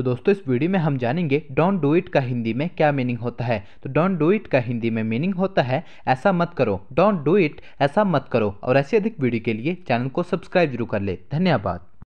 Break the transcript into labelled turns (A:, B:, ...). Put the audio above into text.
A: तो दोस्तों इस वीडियो में हम जानेंगे डोंट डू इट का हिंदी में क्या मीनिंग होता है तो डोंट डू इट का हिंदी में मीनिंग होता है ऐसा मत करो डोंट डू इट ऐसा मत करो और ऐसे अधिक वीडियो के लिए चैनल को सब्सक्राइब जरूर कर ले धन्यवाद